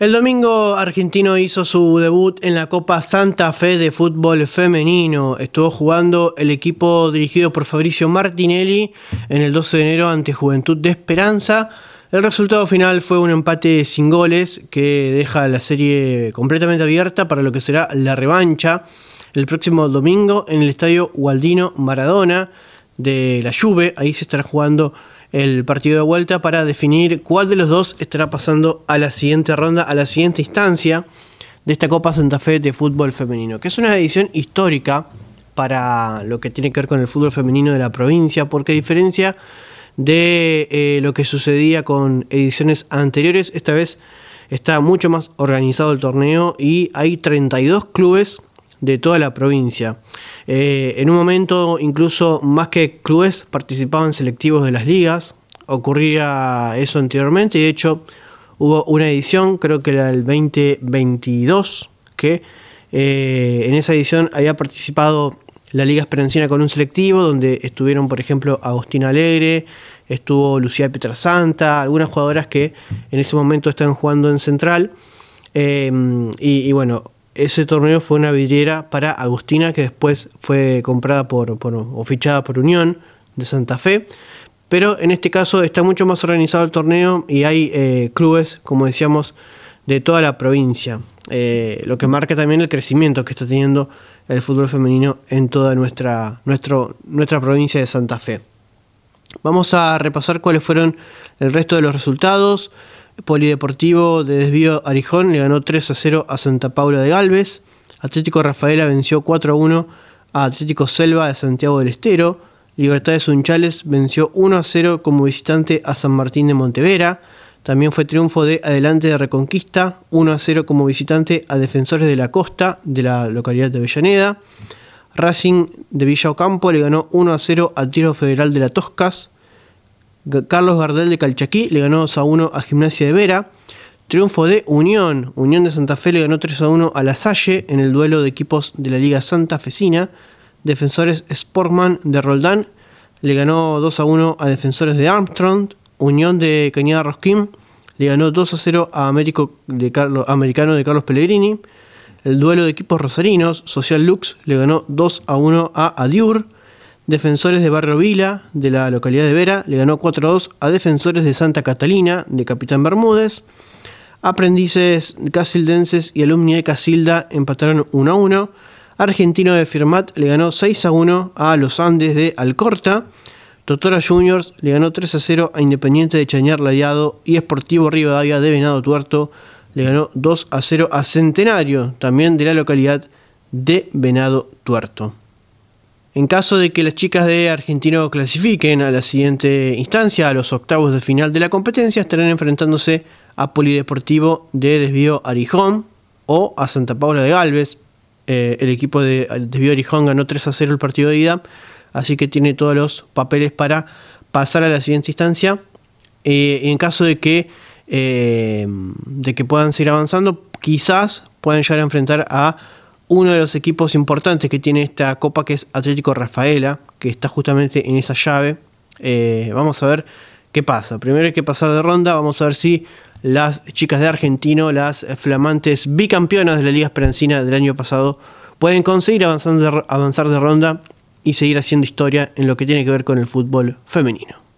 El domingo argentino hizo su debut en la Copa Santa Fe de fútbol femenino. Estuvo jugando el equipo dirigido por Fabricio Martinelli en el 12 de enero ante Juventud de Esperanza. El resultado final fue un empate sin goles que deja la serie completamente abierta para lo que será la revancha el próximo domingo en el estadio Waldino Maradona de la Juve. Ahí se estará jugando el partido de vuelta para definir cuál de los dos estará pasando a la siguiente ronda, a la siguiente instancia de esta Copa Santa Fe de fútbol femenino, que es una edición histórica para lo que tiene que ver con el fútbol femenino de la provincia, porque a diferencia de eh, lo que sucedía con ediciones anteriores, esta vez está mucho más organizado el torneo y hay 32 clubes de toda la provincia. Eh, en un momento, incluso más que clubes, participaban selectivos de las ligas. Ocurría eso anteriormente y de hecho hubo una edición, creo que la del 2022, que eh, en esa edición había participado la Liga Esperanzina con un selectivo, donde estuvieron, por ejemplo, Agustín Alegre, estuvo Lucía Petrasanta, algunas jugadoras que en ese momento están jugando en Central. Eh, y bueno, ese torneo fue una vidriera para Agustina, que después fue comprada por, o fichada por Unión de Santa Fe. Pero en este caso está mucho más organizado el torneo y hay eh, clubes, como decíamos, de toda la provincia. Eh, lo que marca también el crecimiento que está teniendo el fútbol femenino en toda nuestra, nuestro, nuestra provincia de Santa Fe. Vamos a repasar cuáles fueron el resto de los resultados. Polideportivo de Desvío Arijón le ganó 3 a 0 a Santa Paula de Galvez. Atlético Rafaela venció 4 a 1 a Atlético Selva de Santiago del Estero. Libertad de Sunchales venció 1 a 0 como visitante a San Martín de Montevera. También fue triunfo de Adelante de Reconquista, 1 a 0 como visitante a Defensores de la Costa de la localidad de Avellaneda. Racing de Villa Ocampo le ganó 1 a 0 a Tiro Federal de la Toscas. Carlos Gardel de Calchaquí le ganó 2 a 1 a Gimnasia de Vera. Triunfo de Unión. Unión de Santa Fe le ganó 3 a 1 a La Salle en el duelo de equipos de la Liga Santa Fecina. Defensores Sportman de Roldán le ganó 2 a 1 a Defensores de Armstrong. Unión de Cañada Rosquín le ganó 2 a 0 a Américo de Americano de Carlos Pellegrini. El duelo de equipos rosarinos, Social Lux le ganó 2 a 1 a Adiur. Defensores de Barrio Vila, de la localidad de Vera, le ganó 4-2 a a Defensores de Santa Catalina, de Capitán Bermúdez. Aprendices casildenses y alumni de Casilda empataron 1-1. a Argentino de Firmat le ganó 6-1 a a Los Andes de Alcorta. Totora Juniors le ganó 3-0 a a Independiente de Chañar Ladeado. Y Esportivo Rivadavia de Venado Tuerto le ganó 2-0 a a Centenario, también de la localidad de Venado Tuerto. En caso de que las chicas de Argentino clasifiquen a la siguiente instancia, a los octavos de final de la competencia, estarán enfrentándose a Polideportivo de Desvío Arijón o a Santa Paula de Galvez. Eh, el equipo de Desvío Arijón ganó 3 a 0 el partido de ida, así que tiene todos los papeles para pasar a la siguiente instancia. Eh, en caso de que, eh, de que puedan seguir avanzando, quizás puedan llegar a enfrentar a uno de los equipos importantes que tiene esta copa, que es Atlético Rafaela, que está justamente en esa llave. Eh, vamos a ver qué pasa. Primero hay que pasar de ronda, vamos a ver si las chicas de Argentino, las flamantes bicampeonas de la Liga Esperanzina del año pasado, pueden conseguir avanzar de ronda y seguir haciendo historia en lo que tiene que ver con el fútbol femenino.